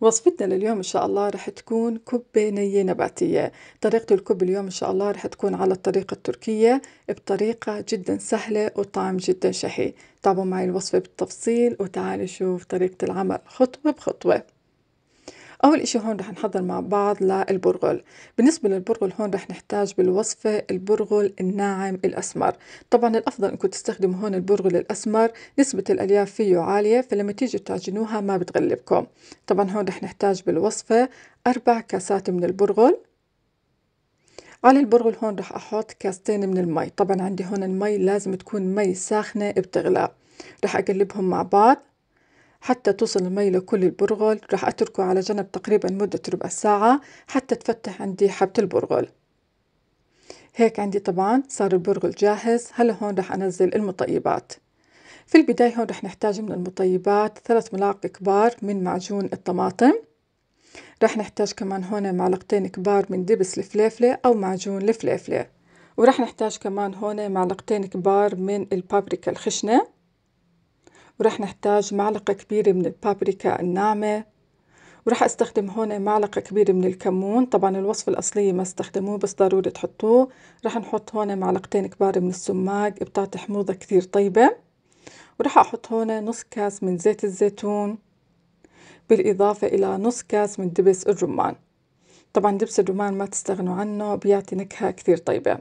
وصفتنا لليوم إن شاء الله رح تكون كبة نية نباتية طريقة الكب اليوم إن شاء الله رح تكون على الطريقة التركية بطريقة جدا سهلة وطعم جدا شهي تابعوا معي الوصفة بالتفصيل وتعالوا شوف طريقة العمل خطوة بخطوة أول إشي هون رح نحضر مع بعض للبرغل بالنسبة للبرغل هون رح نحتاج بالوصفة البرغل الناعم الأسمر طبعا الأفضل إنكم تستخدموا هون البرغل الأسمر نسبة الألياف فيه عالية فلما تيجوا تعجنوها ما بتغلبكم طبعا هون رح نحتاج بالوصفة أربع كاسات من البرغل على البرغل هون رح أحط كاستين من المي طبعا عندي هون المي لازم تكون مي ساخنة بتغلى رح أقلبهم مع بعض حتى توصل المي لكل البرغل راح أتركه على جنب تقريبا مدة ربع ساعة حتى تفتح عندي حبة البرغل هيك عندي طبعا صار البرغل جاهز هلا هون راح أنزل المطيبات في البداية هون راح نحتاج من المطيبات ثلاث ملاعق كبار من معجون الطماطم راح نحتاج كمان هون معلقتين كبار من دبس الفليفلة أو معجون الفليفلة وراح نحتاج كمان هون معلقتين كبار من البابريكا الخشنة ورح نحتاج معلقة كبيرة من البابريكا الناعمة ورح استخدم هون معلقة كبيرة من الكمون طبعا الوصفة الأصلية ما استخدموه بس ضروري تحطوه رح نحط هون معلقتين كبار من السماق بتعطي حموضة كتير طيبة ورح أحط هون نص كاس من زيت الزيتون بالإضافة إلى نص كاس من دبس الرمان طبعا دبس الرمان ما تستغنوا عنه بيعطي نكهة كتير طيبة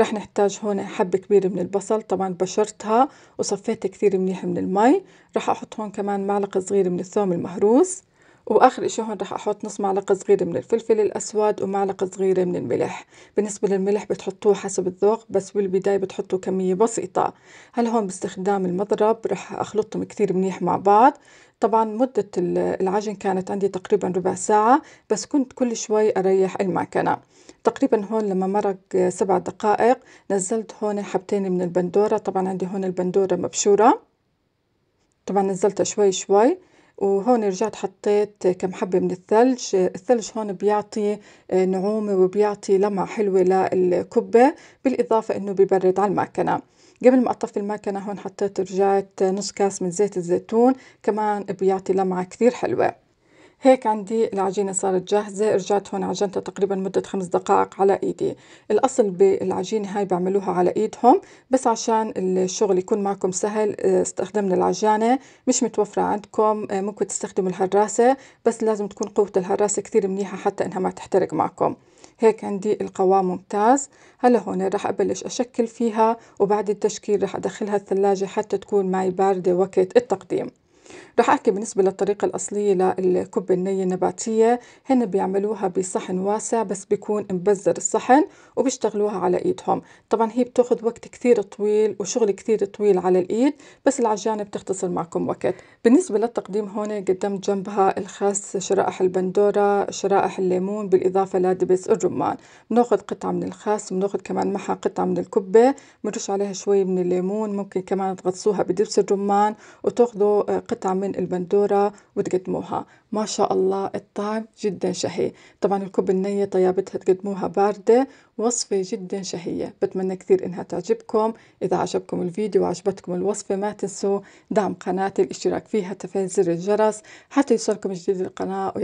رح نحتاج هون حبة كبيرة من البصل طبعا بشرتها وصفيت كثير منيح من المي رح أحط هون كمان معلقة صغيرة من الثوم المهروس واخر اشي هون رح احط نص معلقة صغيرة من الفلفل الاسود ومعلقة صغيرة من الملح بالنسبة للملح بتحطوه حسب الذوق بس بالبداية بتحطوا كمية بسيطة هل هون باستخدام المضرب رح اخلطهم كثير منيح مع بعض طبعا مدة العجن كانت عندي تقريبا ربع ساعة بس كنت كل شوي أريح المكنة تقريبا هون لما مرق سبع دقائق نزلت هون حبتين من البندورة طبعا عندي هون البندورة مبشورة طبعا نزلتها شوي شوي وهون رجعت حطيت كم حبة من الثلج الثلج هون بيعطي آه، نعومة وبيعطي لمعة حلوة للكبة بالإضافة إنه ببرد على الماكنة قبل ما أطفي الماكنة هون حطيت رجعت نص كاس من زيت الزيتون كمان بيعطي لمعة كثير حلوة هيك عندي العجينة صارت جاهزة رجعت هون عجنتها تقريبا مدة خمس دقائق على إيدي الأصل بالعجينة هاي بعملوها على إيدهم بس عشان الشغل يكون معكم سهل آه، استخدمنا العجانة مش متوفرة عندكم آه، ممكن تستخدموا الحراسة بس لازم تكون قوة الحراسة كتير منيحة حتى إنها ما تحترق معكم هيك عندي القوام ممتاز هلا هون راح أبلش أشكل فيها وبعد التشكيل راح أدخلها الثلاجة حتى تكون معي باردة وقت التقديم رح أحكي بالنسبة للطريقة الأصلية للكبة النية النباتية هن بيعملوها بصحن واسع بس بيكون مبزر الصحن وبيشتغلوها على إيدهم طبعا هي بتاخذ وقت كثير طويل وشغل كثير طويل على الإيد بس العجانة بتختصر معكم وقت بالنسبة للتقديم هون قدمت جنبها الخس شرائح البندورة شرائح الليمون بالإضافة لدبس الرمان بناخذ قطعة من الخس بناخذ كمان معها قطعة من الكبة بنرش عليها شوي من الليمون ممكن كمان تغطسوها بدبس الرمان وتاخذوا قطعة قطع من البندورة وتقدموها ما شاء الله الطعم جدا شهي طبعا الكوب النية طيابتها تقدموها باردة وصفة جدا شهية بتمنى كثير انها تعجبكم اذا عجبكم الفيديو وعجبتكم الوصفة ما تنسوا دعم قناتي الاشتراك فيها تفعيل زر الجرس حتى يوصلكم جديد القناة ويعجبكم